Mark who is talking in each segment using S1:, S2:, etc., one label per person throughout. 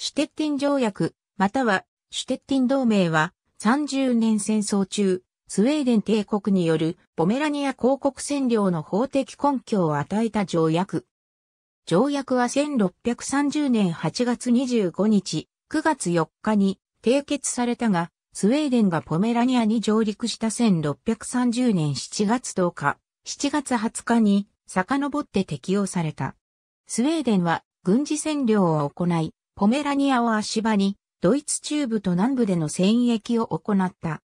S1: シュテッティン条約、またはシュテッティン同盟は、30年戦争中、スウェーデン帝国によるポメラニア広告占領の法的根拠を与えた条約。条約は1630年8月25日、9月4日に締結されたが、スウェーデンがポメラニアに上陸した1630年7月10日、7月20日に遡って適用された。スウェーデンは軍事占領を行い、ポメラニアを足場に、ドイツ中部と南部での戦役を行った。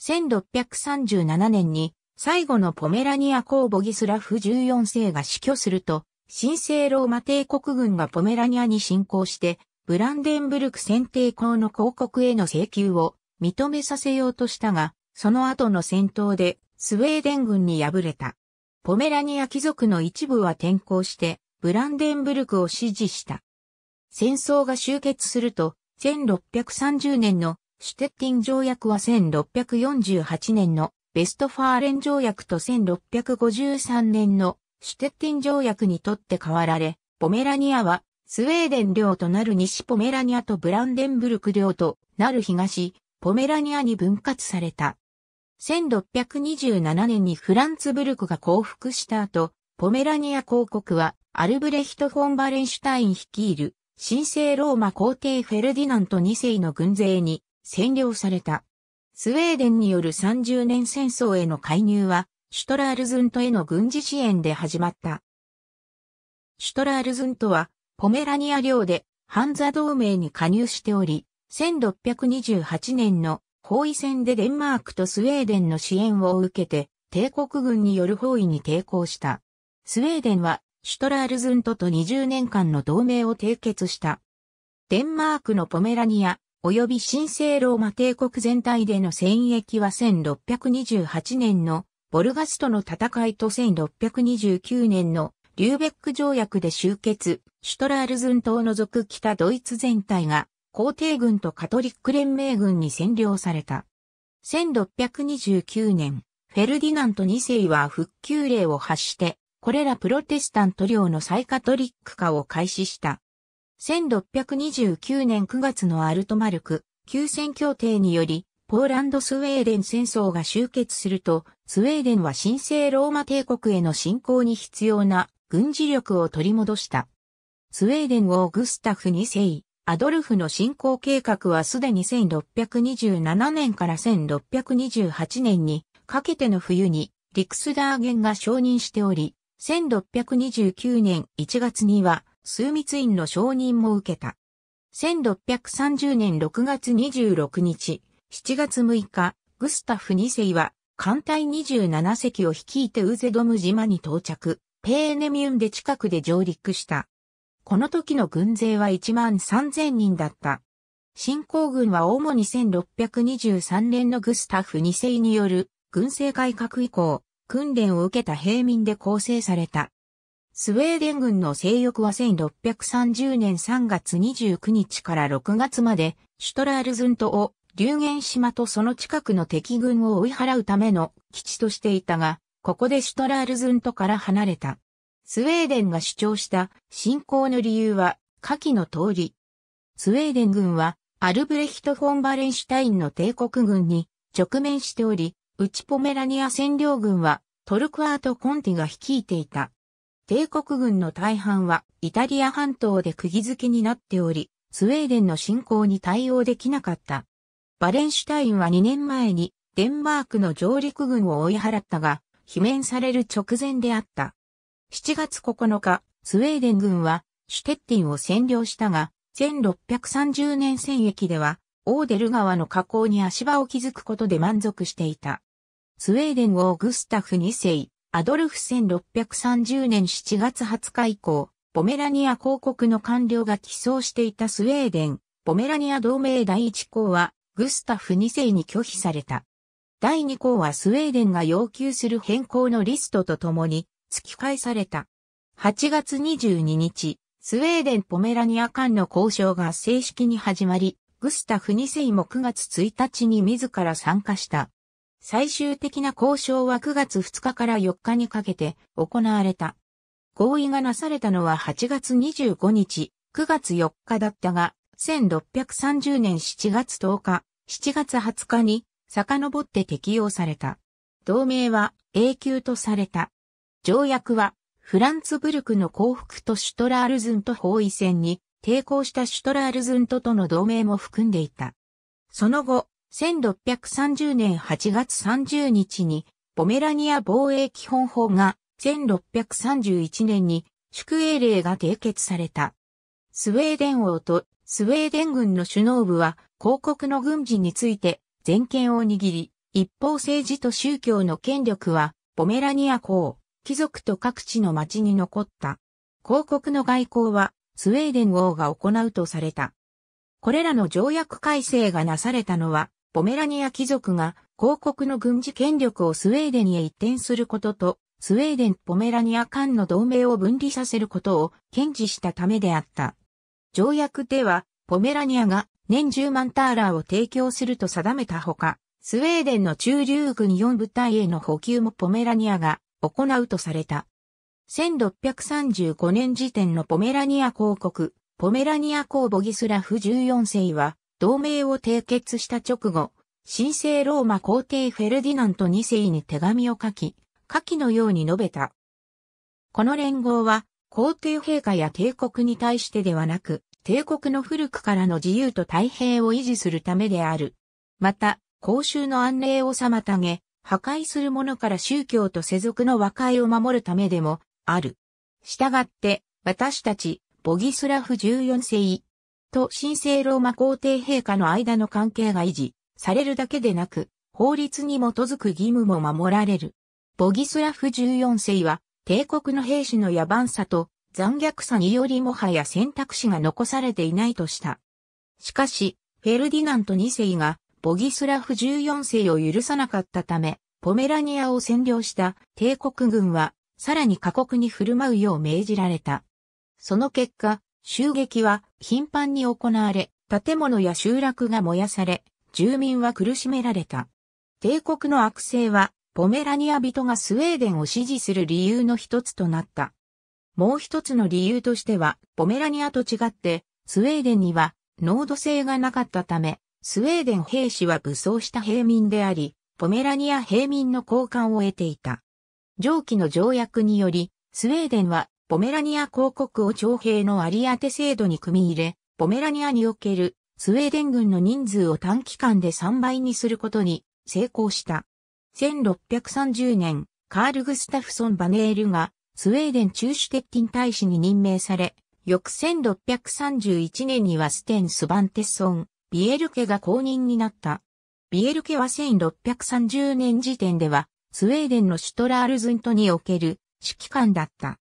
S1: 1637年に、最後のポメラニア公ボギスラフ14世が死去すると、神聖ローマ帝国軍がポメラニアに侵攻して、ブランデンブルク選定校の広告への請求を認めさせようとしたが、その後の戦闘でスウェーデン軍に敗れた。ポメラニア貴族の一部は転校して、ブランデンブルクを支持した。戦争が終結すると、1630年のシュテッティン条約は1648年のベストファーレン条約と1653年のシュテッティン条約にとって変わられ、ポメラニアはスウェーデン領となる西ポメラニアとブランデンブルク領となる東、ポメラニアに分割された。1627年にフランツブルクが降伏した後、ポメラニア公国はアルブレヒト・フォン・バレンシュタイン率いる神聖ローマ皇帝フェルディナント2世の軍勢に占領された。スウェーデンによる30年戦争への介入は、シュトラールズントへの軍事支援で始まった。シュトラールズントは、ポメラニア領で、ハンザ同盟に加入しており、1628年の包囲戦でデンマークとスウェーデンの支援を受けて、帝国軍による包囲に抵抗した。スウェーデンはシュトラールズントと20年間の同盟を締結した。デンマークのポメラニア、及び神聖ローマ帝国全体での戦役は1628年のボルガスとの戦いと1629年のリューベック条約で終結、シュトラールズントを除く北ドイツ全体が皇帝軍とカトリック連盟軍に占領された。1629年、フェルディナント2世は復旧令を発してこれらプロテスタント領の再カトリック化を開始した。1629年9月のアルトマルク、休戦協定により、ポーランド・スウェーデン戦争が終結すると、スウェーデンは神聖ローマ帝国への侵攻に必要な軍事力を取り戻した。スウェーデン王グスタフ2世、アドルフの侵攻計画はすでに1627年から1628年にかけての冬にリクスダーゲンが承認しており、1629年1月には、枢密院の承認も受けた。1630年6月26日、7月6日、グスタフ2世は、艦隊27隻を率いてウゼドム島に到着、ペーネミュンで近くで上陸した。この時の軍勢は1万3000人だった。新興軍は主に1623年のグスタフ2世による軍政改革以降、訓練を受けた平民で構成された。スウェーデン軍の勢力は1630年3月29日から6月まで、シュトラールズントを、流言島とその近くの敵軍を追い払うための基地としていたが、ここでシュトラールズントから離れた。スウェーデンが主張した侵攻の理由は、下記の通り。スウェーデン軍は、アルブレヒト・フォン・バレンシュタインの帝国軍に直面しており、内ポメラニア占領軍はトルクアート・コンティが率いていた。帝国軍の大半はイタリア半島で釘付けになっており、スウェーデンの侵攻に対応できなかった。バレンシュタインは2年前にデンマークの上陸軍を追い払ったが、罷免される直前であった。7月9日、スウェーデン軍はシュテッティンを占領したが、1630年戦役では、オーデル川の河口に足場を築くことで満足していた。スウェーデン王グスタフ2世、アドルフ1630年7月20日以降、ポメラニア公国の官僚が寄贈していたスウェーデン、ポメラニア同盟第1項は、グスタフ2世に拒否された。第2項はスウェーデンが要求する変更のリストとともに、突き返された。8月22日、スウェーデン・ポメラニア間の交渉が正式に始まり、グスタフ2世も9月1日に自ら参加した。最終的な交渉は9月2日から4日にかけて行われた。合意がなされたのは8月25日、9月4日だったが、1630年7月10日、7月20日に遡って適用された。同盟は永久とされた。条約はフランツブルクの降伏とシュトラールズント包囲戦に抵抗したシュトラールズントとの同盟も含んでいた。その後、1630年8月30日に、ポメラニア防衛基本法が、1631年に、宿営令が締結された。スウェーデン王とスウェーデン軍の首脳部は、広告の軍事について、全権を握り、一方政治と宗教の権力は、ポメラニア公、貴族と各地の町に残った。広告の外交は、スウェーデン王が行うとされた。これらの条約改正がなされたのは、ポメラニア貴族が広告の軍事権力をスウェーデンへ移転することと、スウェーデン・ポメラニア間の同盟を分離させることを堅持したためであった。条約では、ポメラニアが年10万ターラーを提供すると定めたほか、スウェーデンの中流軍4部隊への補給もポメラニアが行うとされた。1635年時点のポメラニア公国、ポメラニア公ボギスラフ14世は、同盟を締結した直後、神聖ローマ皇帝フェルディナント2世に手紙を書き、下記のように述べた。この連合は、皇帝陛下や帝国に対してではなく、帝国の古くからの自由と太平を維持するためである。また、公衆の安寧を妨げ、破壊する者から宗教と世俗の和解を守るためでも、ある。したがって、私たち、ボギスラフ14世、と神聖ローマ皇帝陛下の間の関係が維持されるだけでなく、法律に基づく義務も守られる。ボギスラフ14世は、帝国の兵士の野蛮さと残虐さによりもはや選択肢が残されていないとした。しかし、フェルディナント2世がボギスラフ14世を許さなかったため、ポメラニアを占領した帝国軍は、さらに過酷に振る舞うよう命じられた。その結果、襲撃は頻繁に行われ、建物や集落が燃やされ、住民は苦しめられた。帝国の悪性は、ポメラニア人がスウェーデンを支持する理由の一つとなった。もう一つの理由としては、ポメラニアと違って、スウェーデンには、濃度性がなかったため、スウェーデン兵士は武装した平民であり、ポメラニア平民の交換を得ていた。上記の条約により、スウェーデンはポメラニア公国を徴兵の割り当て制度に組み入れ、ポメラニアにおけるスウェーデン軍の人数を短期間で3倍にすることに成功した。1630年、カール・グスタフソン・バネールがスウェーデン中主鉄筋大使に任命され、翌1631年にはステン・スバンテッソン、ビエル家が公認になった。ビエル家は1630年時点では、スウェーデンのシュトラールズントにおける指揮官だった。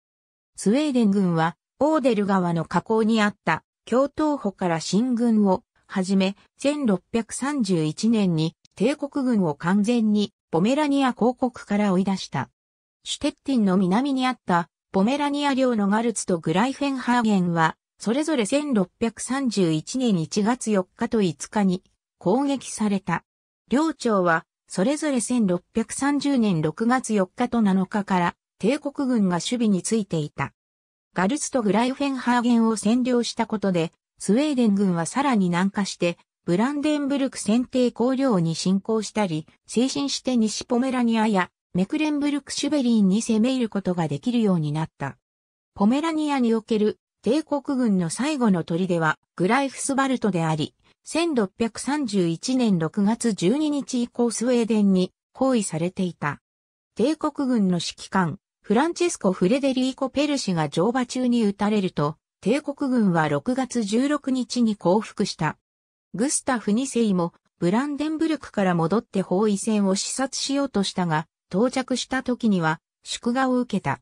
S1: スウェーデン軍は、オーデル川の河口にあった、京東保から新軍を、はじめ、1631年に、帝国軍を完全に、ポメラニア公国から追い出した。シュテッティンの南にあった、ポメラニア領のガルツとグライフェンハーゲンは、それぞれ1631年1月4日と5日に、攻撃された。領庁は、それぞれ1630年6月4日と7日から、帝国軍が守備についていた。ガルツとグライフェンハーゲンを占領したことで、スウェーデン軍はさらに南下して、ブランデンブルク選定公領に侵攻したり、精神して西ポメラニアやメクレンブルクシュベリンに攻め入ることができるようになった。ポメラニアにおける帝国軍の最後の砦はグライフスバルトであり、1631年6月12日以降スウェーデンに包囲されていた。帝国軍の指揮官、フランチェスコ・フレデリーコ・ペルシが乗馬中に撃たれると、帝国軍は6月16日に降伏した。グスタフ2世もブランデンブルクから戻って包囲戦を視察しようとしたが、到着した時には祝賀を受けた。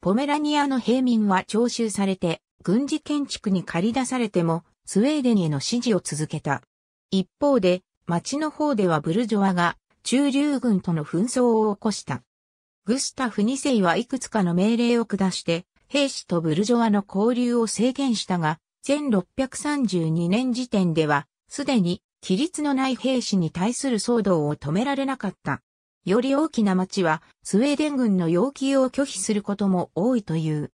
S1: ポメラニアの平民は徴収されて、軍事建築に駆り出されても、スウェーデンへの支持を続けた。一方で、町の方ではブルジョアが中流軍との紛争を起こした。グスタフ2世はいくつかの命令を下して、兵士とブルジョワの交流を制限したが、1632年時点では、すでに、規律のない兵士に対する騒動を止められなかった。より大きな町は、スウェーデン軍の要求を拒否することも多いという。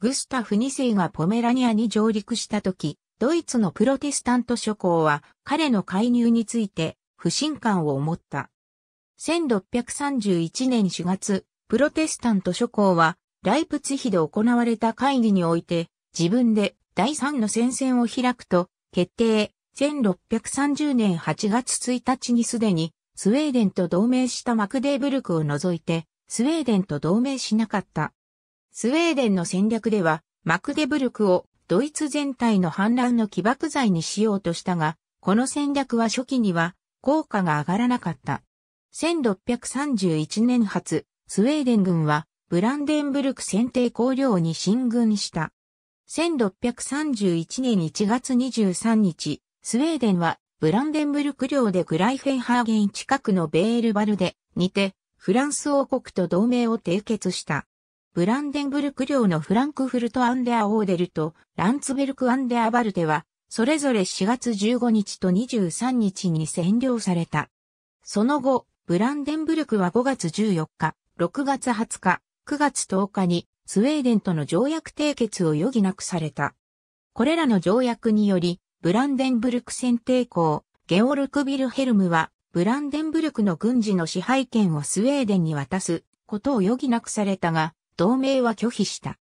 S1: グスタフ2世がポメラニアに上陸した時、ドイツのプロテスタント諸侯は、彼の介入について、不信感を持った。1631年4月、プロテスタント諸侯は、ライプツヒで行われた会議において、自分で第三の戦線を開くと、決定、1630年8月1日にすでに、スウェーデンと同盟したマクデーブルクを除いて、スウェーデンと同盟しなかった。スウェーデンの戦略では、マクデブルクをドイツ全体の反乱の起爆剤にしようとしたが、この戦略は初期には効果が上がらなかった。1631年発、スウェーデン軍はブランデンブルク選定公領に進軍した。1631年1月23日、スウェーデンはブランデンブルク領でグライフェンハーゲン近くのベールバルデにてフランス王国と同盟を締結した。ブランデンブルク領のフランクフルト・アンデア・オーデルとランツベルク・アンデア・バルデは、それぞれ4月15日と23日に占領された。その後、ブランデンブルクは5月14日、6月20日、9月10日にスウェーデンとの条約締結を余儀なくされた。これらの条約により、ブランデンブルク選定校、ゲオルク・ビルヘルムは、ブランデンブルクの軍事の支配権をスウェーデンに渡すことを余儀なくされたが、同盟は拒否した。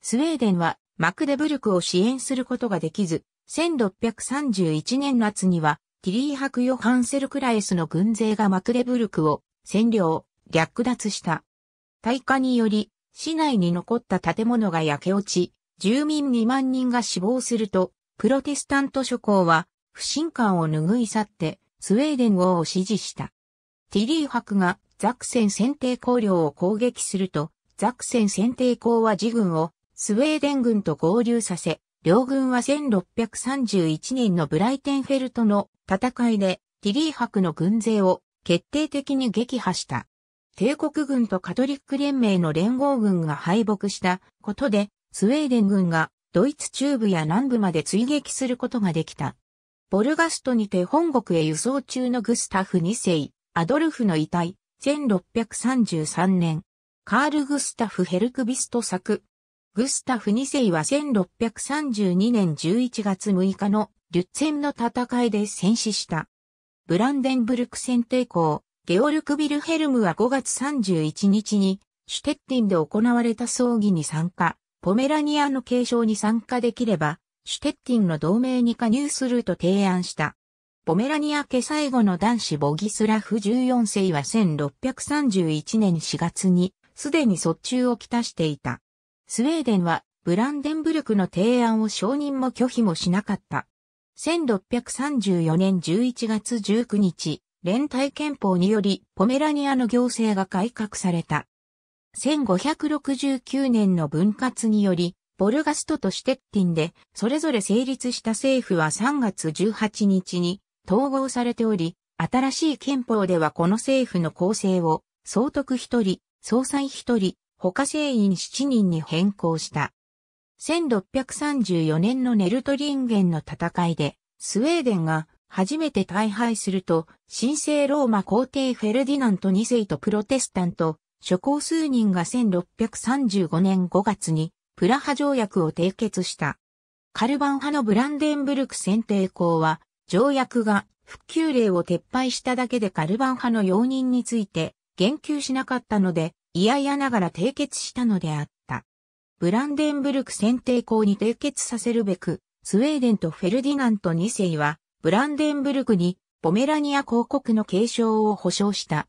S1: スウェーデンはマクデブルクを支援することができず、1631年夏には、ティリー博ヨハンセルクライスの軍勢がマクデブルクを占領。略奪した。大火により、市内に残った建物が焼け落ち、住民2万人が死亡すると、プロテスタント諸侯は不信感を拭い去って、スウェーデン王を支持した。ティリー伯がザクセン選定公領を攻撃すると、ザクセン選定公は自軍をスウェーデン軍と合流させ、両軍は1631年のブライテンフェルトの戦いでティリー伯の軍勢を決定的に撃破した。帝国軍とカトリック連盟の連合軍が敗北したことで、スウェーデン軍がドイツ中部や南部まで追撃することができた。ボルガストにて本国へ輸送中のグスタフ2世、アドルフの遺体、1633年、カール・グスタフ・ヘルクビスト作。グスタフ2世は1632年11月6日のリュッツェンの戦いで戦死した。ブランデンブルク戦抵抗、ゲオルク・ビルヘルムは5月31日に、シュテッティンで行われた葬儀に参加、ポメラニアの継承に参加できれば、シュテッティンの同盟に加入すると提案した。ポメラニア家最後の男子ボギスラフ14世は1631年4月に、すでに卒中をきたしていた。スウェーデンは、ブランデンブルクの提案を承認も拒否もしなかった。1634年11月19日、連帯憲法により、ポメラニアの行政が改革された。1569年の分割により、ボルガストとシテッティンで、それぞれ成立した政府は3月18日に統合されており、新しい憲法ではこの政府の構成を、総督一人、総裁一人、他政員7人に変更した。1634年のネルトリンゲンの戦いで、スウェーデンが初めて大敗すると、神聖ローマ皇帝フェルディナント2世とプロテスタント、諸公数人が1635年5月にプラハ条約を締結した。カルバン派のブランデンブルク選定校は、条約が復旧令を撤廃しただけでカルバン派の容認について言及しなかったので、嫌々ながら締結したのであった。ブランデンブルク選定校に締結させるべく、スウェーデンとフェルディナント2世はブランデンブルクにポメラニア公国の継承を保証した。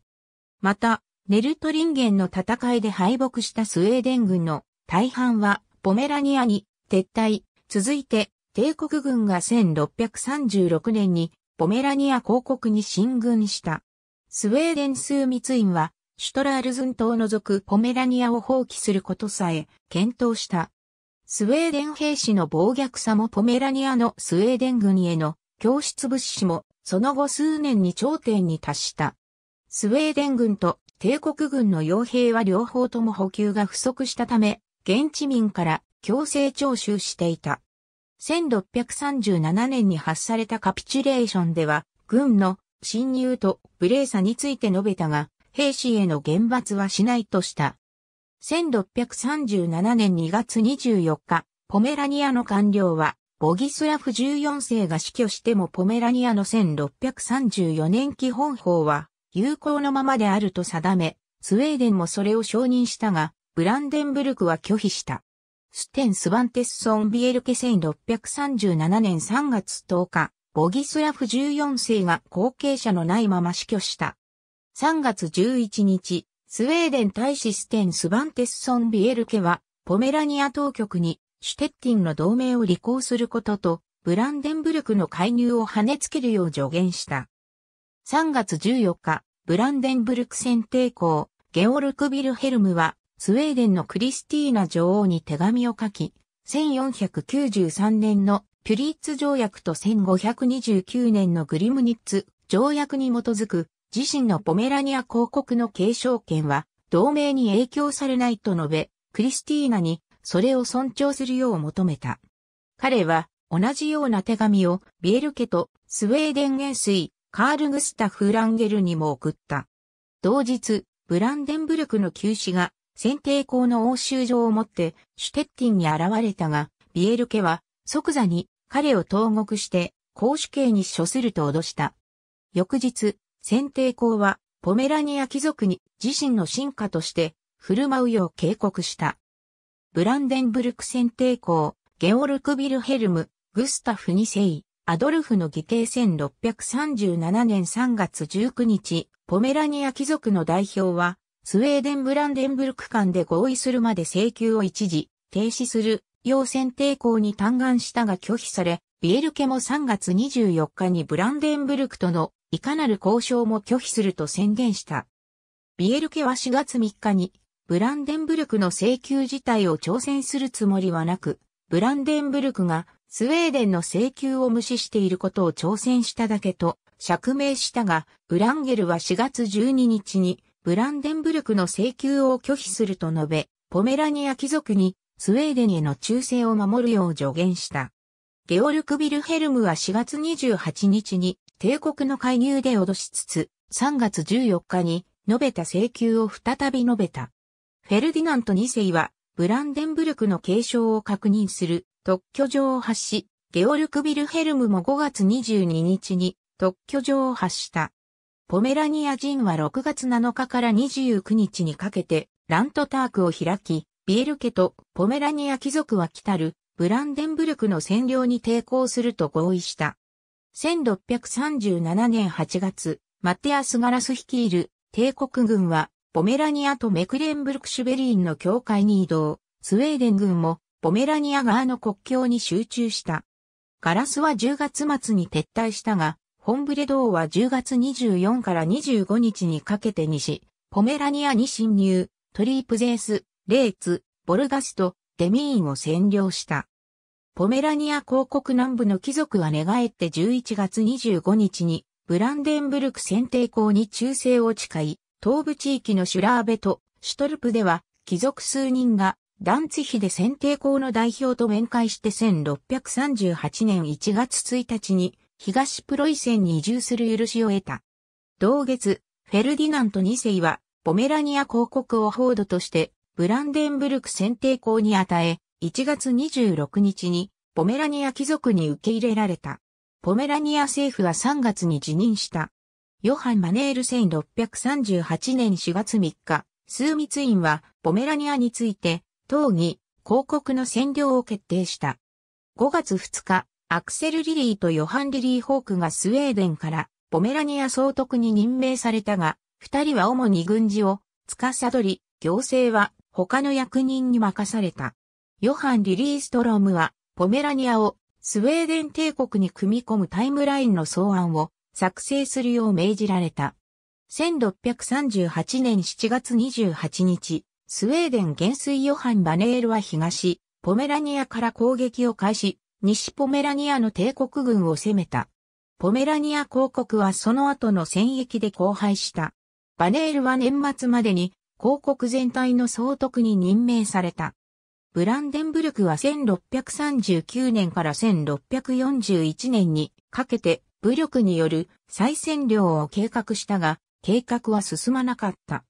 S1: また、ネルトリンゲンの戦いで敗北したスウェーデン軍の大半はポメラニアに撤退。続いて、帝国軍が1636年にポメラニア公国に進軍した。スウェーデン数密院は、シュトラールズン島を除くポメラニアを放棄することさえ検討した。スウェーデン兵士の暴虐さもポメラニアのスウェーデン軍への教室物資も、その後数年に頂点に達した。スウェーデン軍と帝国軍の傭兵は両方とも補給が不足したため、現地民から強制徴収していた。1637年に発されたカピチュレーションでは、軍の侵入と無礼さについて述べたが、兵士への厳罰はしないとした。1637年2月24日、ポメラニアの官僚はボギスラフ14世が死去してもポメラニアの1634年基本法は有効のままであると定め、スウェーデンもそれを承認したが、ブランデンブルクは拒否した。ステン・スバンテッソン・ビエルケ1637年3月10日、ボギスラフ14世が後継者のないまま死去した。3月11日、スウェーデン大使ステン・スバンテッソン・ビエルケは、ポメラニア当局にシュテッティンの同盟を履行することと、ブランデンブルクの介入を跳ねつけるよう助言した。3月14日、ブランデンブルク選定校、ゲオルク・ビルヘルムは、スウェーデンのクリスティーナ女王に手紙を書き、1493年のピュリッツ条約と1529年のグリムニッツ条約に基づく自身のポメラニア公国の継承権は同盟に影響されないと述べ、クリスティーナにそれを尊重するよう求めた。彼は同じような手紙をビエル家とスウェーデン元帥カール・グスタフ・ランゲルにも送った。同日、ブランデンブルクの旧士が選定校の欧州場を持ってシュテッティンに現れたが、ビエル家は即座に彼を投獄して公主刑に処すると脅した。翌日、選定校はポメラニア貴族に自身の進化として振る舞うよう警告した。ブランデンブルク戦抵抗、ゲオルク・ビルヘルム、グスタフ2世、アドルフの義兄1637年3月19日、ポメラニア貴族の代表は、スウェーデンブランデンブルク間で合意するまで請求を一時停止する要選抵抗に嘆願したが拒否され、ビエルケも3月24日にブランデンブルクとのいかなる交渉も拒否すると宣言した。ビエルケは4月3日にブランデンブルクの請求自体を挑戦するつもりはなく、ブランデンブルクがスウェーデンの請求を無視していることを挑戦しただけと釈明したが、ウランゲルは4月12日にブランデンブルクの請求を拒否すると述べ、ポメラニア貴族にスウェーデンへの忠誠を守るよう助言した。ゲオルク・ビルヘルムは4月28日に帝国の介入で脅しつつ、3月14日に述べた請求を再び述べた。フェルディナント2世は、ブランデンブルクの継承を確認する特許状を発し、ゲオルク・ビルヘルムも5月22日に特許状を発した。ポメラニア人は6月7日から29日にかけてラントタークを開き、ビエル家とポメラニア貴族は来たるブランデンブルクの占領に抵抗すると合意した。1637年8月、マテアス・ガラス率いる帝国軍はポメラニアとメクレンブルクシュベリーンの境界に移動、スウェーデン軍もポメラニア側の国境に集中した。ガラスは10月末に撤退したが、ホンブレドーは10月24から25日にかけて西、ポメラニアに侵入、トリープゼース、レーツ、ボルガスとデミーンを占領した。ポメラニア公国南部の貴族は寝返って11月25日にブランデンブルク選定校に忠誠を誓い、東部地域のシュラーベとシュトルプでは、貴族数人が、ダンツヒで選定校の代表と面会して1638年1月1日に、東プロイセンに移住する許しを得た。同月、フェルディナント2世は、ポメラニア公国を報道として、ブランデンブルク選定校に与え、1月26日に、ポメラニア貴族に受け入れられた。ポメラニア政府は3月に辞任した。ヨハン・マネール1638年4月3日、枢密院はポメラニアについて、討議、広告の占領を決定した。5月2日、アクセル・リリーとヨハン・リリー・ホークがスウェーデンからポメラニア総督に任命されたが、二人は主に軍事を司り、行政は他の役人に任された。ヨハン・リリーストロームはポメラニアをスウェーデン帝国に組み込むタイムラインの草案を作成するよう命じられた。1638年7月28日、スウェーデン元帥ヨハン・バネールは東、ポメラニアから攻撃を開始、西ポメラニアの帝国軍を攻めた。ポメラニア公国はその後の戦役で荒廃した。バネールは年末までに公国全体の総督に任命された。ブランデンブルクは1639年から1641年にかけて武力による再占領を計画したが、計画は進まなかった。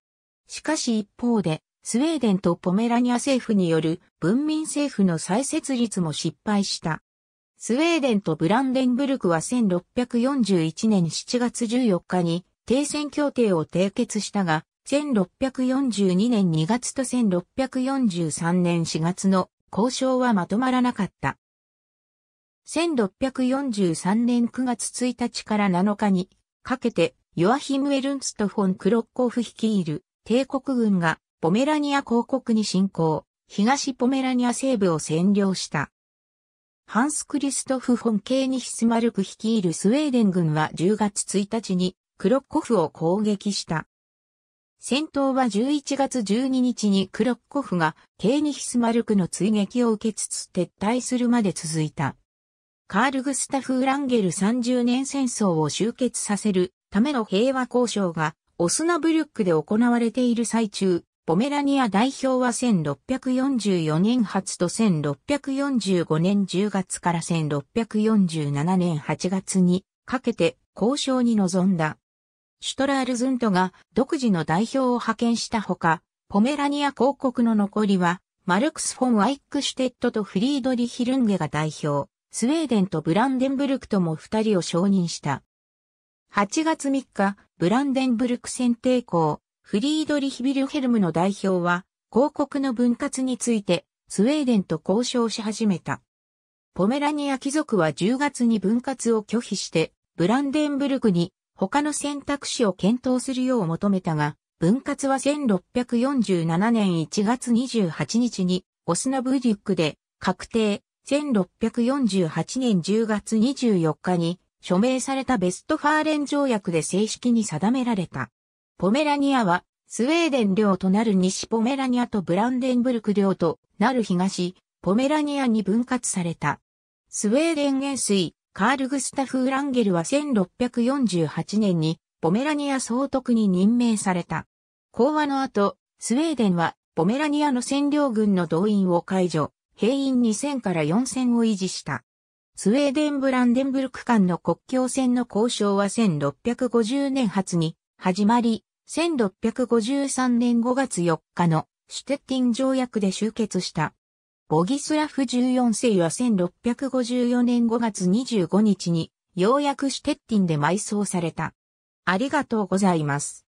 S1: しかし一方で、スウェーデンとポメラニア政府による文民政府の再設立も失敗した。スウェーデンとブランデンブルクは1641年7月14日に停戦協定を締結したが、1642年2月と1643年4月の交渉はまとまらなかった。1643年9月1日から7日にかけて、ヨアヒム・エルンスト・フォン・クロッコフ率いる帝国軍がポメラニア公国に侵攻、東ポメラニア西部を占領した。ハンス・クリストフ・フォン・ケーニヒスマルク率いるスウェーデン軍は10月1日にクロッコフを攻撃した。戦闘は11月12日にクロッコフがケーニヒスマルクの追撃を受けつつ撤退するまで続いた。カール・グスタフ・ウランゲル30年戦争を終結させるための平和交渉がオスナブリュックで行われている最中、ポメラニア代表は1644年初と1645年10月から1647年8月にかけて交渉に臨んだ。シュトラールズントが独自の代表を派遣したほか、ポメラニア公国の残りは、マルクス・フォン・ワイックシュテットとフリードリヒルンゲが代表。スウェーデンとブランデンブルクとも二人を承認した。8月3日、ブランデンブルク選定校、フリードリヒ・ビルヘルムの代表は、広告の分割について、スウェーデンと交渉し始めた。ポメラニア貴族は10月に分割を拒否して、ブランデンブルクに他の選択肢を検討するよう求めたが、分割は1647年1月28日にオスナブリュックで確定、1648年10月24日に署名されたベストファーレン条約で正式に定められた。ポメラニアはスウェーデン領となる西ポメラニアとブランデンブルク領となる東ポメラニアに分割された。スウェーデン元帥カール・グスタフ・ウランゲルは1648年にポメラニア総督に任命された。講和の後、スウェーデンはポメラニアの占領軍の動員を解除。兵員2000から4000を維持した。スウェーデンブランデンブルク間の国境線の交渉は1650年初に始まり、1653年5月4日のシュテッティン条約で終結した。ボギスラフ14世は1654年5月25日にようやくシュテッティンで埋葬された。ありがとうございます。